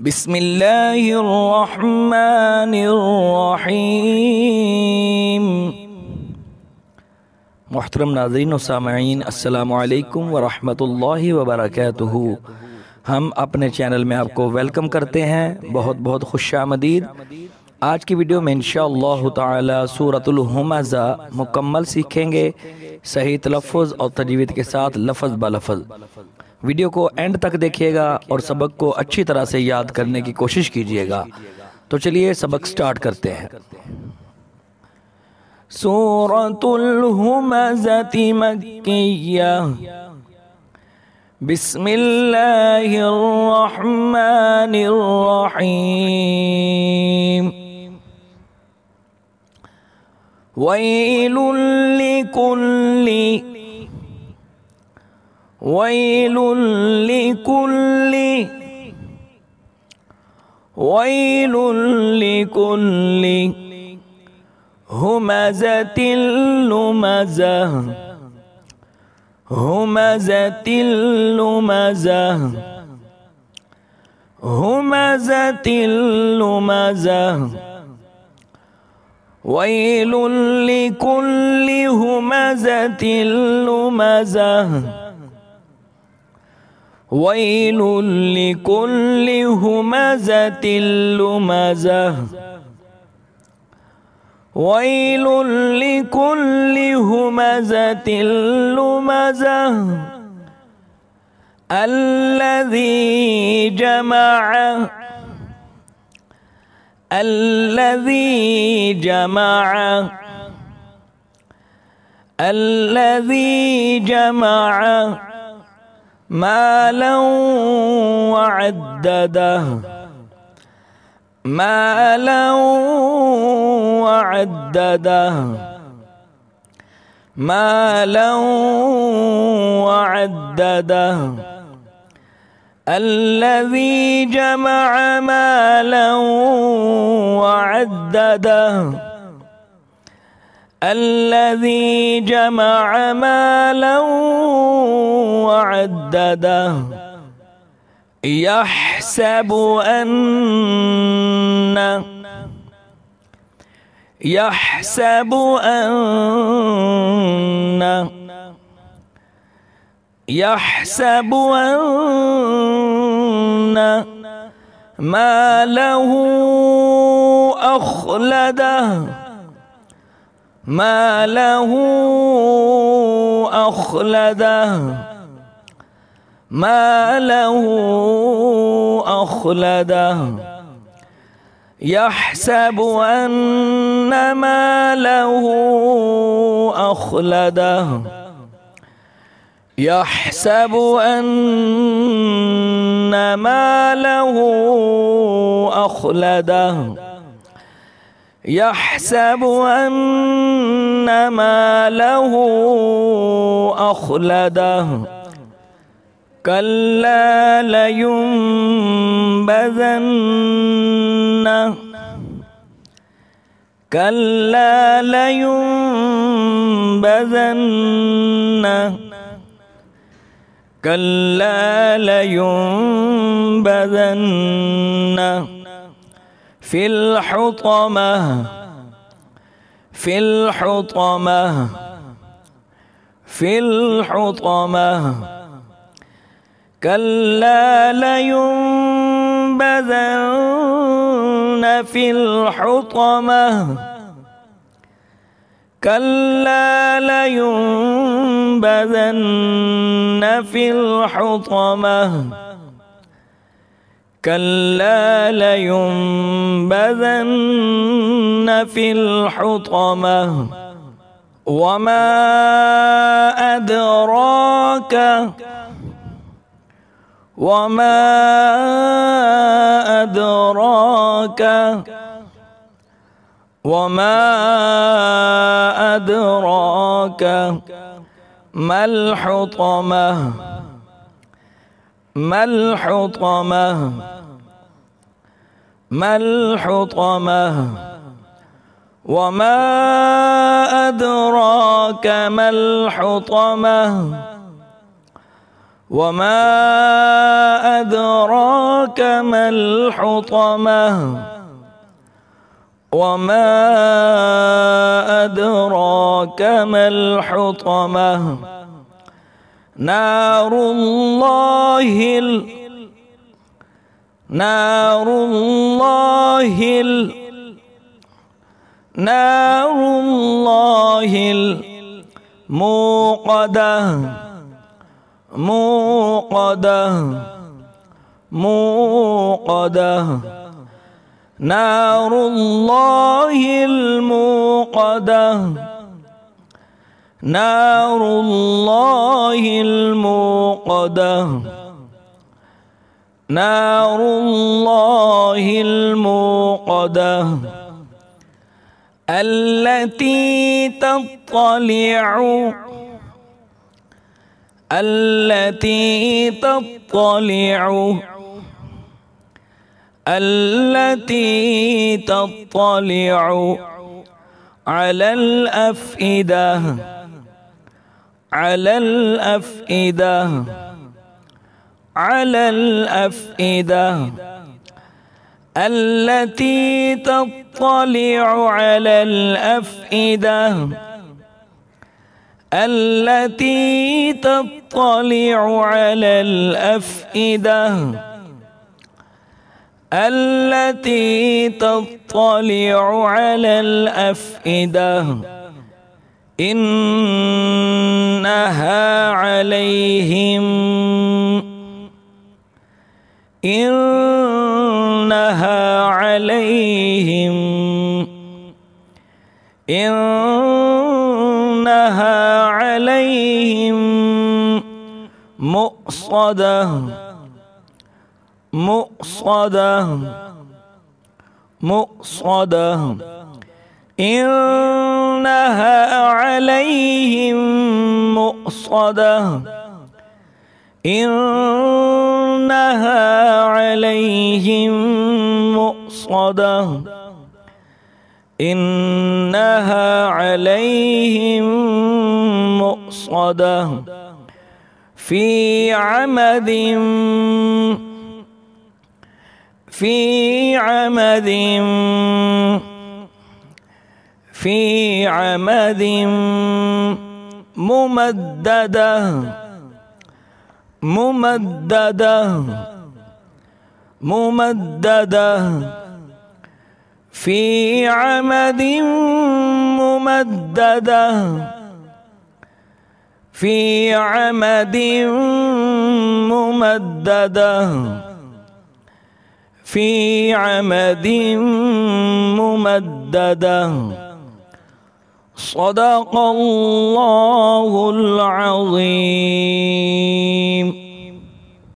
بسم اللہ الرحمن الرحیم محترم ناظرین و سامعین السلام علیکم ورحمۃ اللہ وبرکاتہ ہم اپنے چینل میں آپ کو ویلکم کرتے ہیں بہت بہت خوش آمدید آج کی ویڈیو میں انشاءاللہ تعالی سورة الہمزہ مکمل سیکھیں گے صحیح تلفظ اور تجویت کے ساتھ لفظ بلفظ वीडियो को एंड तक देखिएगा और सबक को अच्छी तरह से याद करने की कोशिश कीजिएगा तो चलिए सबक स्टार्ट करते हैं सूरतुल بسم الله الرحمن الرحيم ويل لكل ويل لكل ويل لكل همزة لمزة همزة لمزة همزة لمزة ويل لكل همزة لمزة ويل لكل همزة لمزة ويل لكل همزة لمزة الذي جمع الذي جمع الذي جمع, الذي جمع مالا وعدده مالا وعدده مالا وعدده الذي جمع مالا وعدده الذي جمع مالا وعدده يحسب أن يحسب أن يحسب أن ما له أخلده ما له أخلده ما له أخلده يحسب أن ما له أخلده يحسب أن ما له أخلده يحسب أن ما له أخلده كلا لينبذن كلا لينبذن كلا لينبذن في الحطمة في الحطمة في الحطمة كلا لينبذن في الحطمة كلا لينبذن في الحطمة كلا لينبذن في الحطمة وما أدراك وما أدراك وما أدراك ما الحطمة ما الحطمة ما الحطمة وما أدراك ما الحطمة وما أدراك ما الحطمة وما أدراك ما الحطمة نار الله ال... نار الله ال... نار الله الموقدة موقدة موقدة نار الله الموقدة نار الله الموقدة نار الله الموقدة التي تطلع التي تطلع التي تطلع على الأفئدة على الأفئدة على الأفئدة التي تطلع على الأفئدة التي تطلع على الأفئدة التي تطلع على الأفئدة إن أمطرناها عليهم إنها عليهم إنها عليهم مؤصدة مؤصدة مؤصدة إن يصلونها عليهم مؤصدة إنها عليهم مؤصدة إنها عليهم مؤصدة في عمد في عمد في عمد ممددة ممددة ممددة في عمد ممددة في عمد ممددة في عمد ممددة صدق الله العظيم